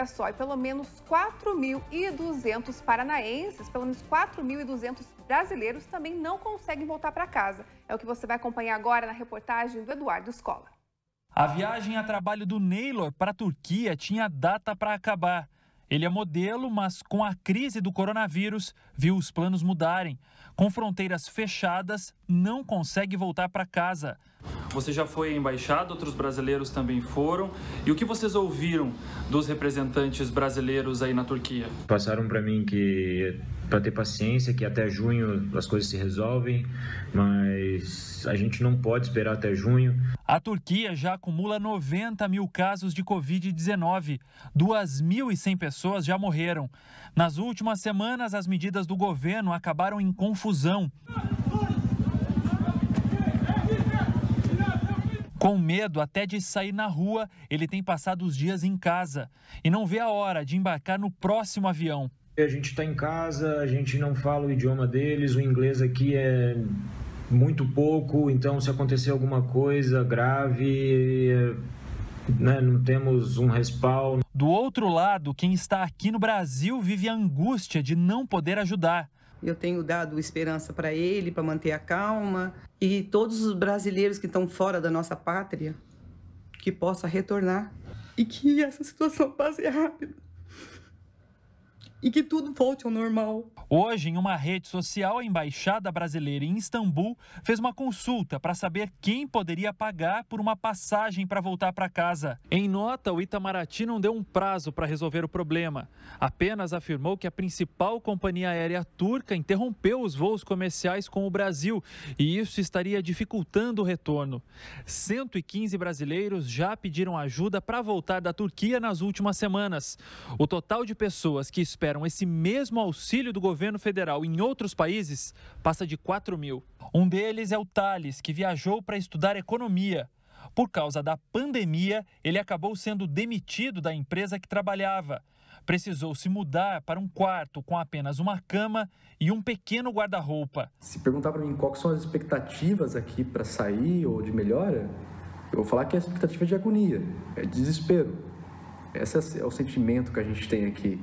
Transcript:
Olha só, e pelo menos 4.200 paranaenses, pelo menos 4.200 brasileiros também não conseguem voltar para casa. É o que você vai acompanhar agora na reportagem do Eduardo Escola. A viagem a trabalho do Neylor para a Turquia tinha data para acabar. Ele é modelo, mas com a crise do coronavírus, viu os planos mudarem. Com fronteiras fechadas, não consegue voltar para casa. Você já foi embaixado, outros brasileiros também foram. E o que vocês ouviram dos representantes brasileiros aí na Turquia? Passaram para mim que para ter paciência, que até junho as coisas se resolvem, mas a gente não pode esperar até junho. A Turquia já acumula 90 mil casos de Covid-19. 2.100 pessoas já morreram. Nas últimas semanas, as medidas do governo acabaram em confusão. Com medo até de sair na rua, ele tem passado os dias em casa e não vê a hora de embarcar no próximo avião. A gente está em casa, a gente não fala o idioma deles, o inglês aqui é muito pouco, então se acontecer alguma coisa grave, né, não temos um respaldo. Do outro lado, quem está aqui no Brasil vive a angústia de não poder ajudar. Eu tenho dado esperança para ele, para manter a calma. E todos os brasileiros que estão fora da nossa pátria, que possa retornar. E que essa situação passe rápido e que tudo volte ao normal. Hoje, em uma rede social, a Embaixada Brasileira em Istambul fez uma consulta para saber quem poderia pagar por uma passagem para voltar para casa. Em nota, o Itamaraty não deu um prazo para resolver o problema. Apenas afirmou que a principal companhia aérea turca interrompeu os voos comerciais com o Brasil e isso estaria dificultando o retorno. 115 brasileiros já pediram ajuda para voltar da Turquia nas últimas semanas. O total de pessoas que esperam esperam esse mesmo auxílio do governo federal em outros países passa de 4 mil. Um deles é o Thales, que viajou para estudar economia. Por causa da pandemia, ele acabou sendo demitido da empresa que trabalhava. Precisou se mudar para um quarto com apenas uma cama e um pequeno guarda-roupa. Se perguntar para mim quais são as expectativas aqui para sair ou de melhora, eu vou falar que a é expectativa é de agonia, é de desespero. Esse é o sentimento que a gente tem aqui.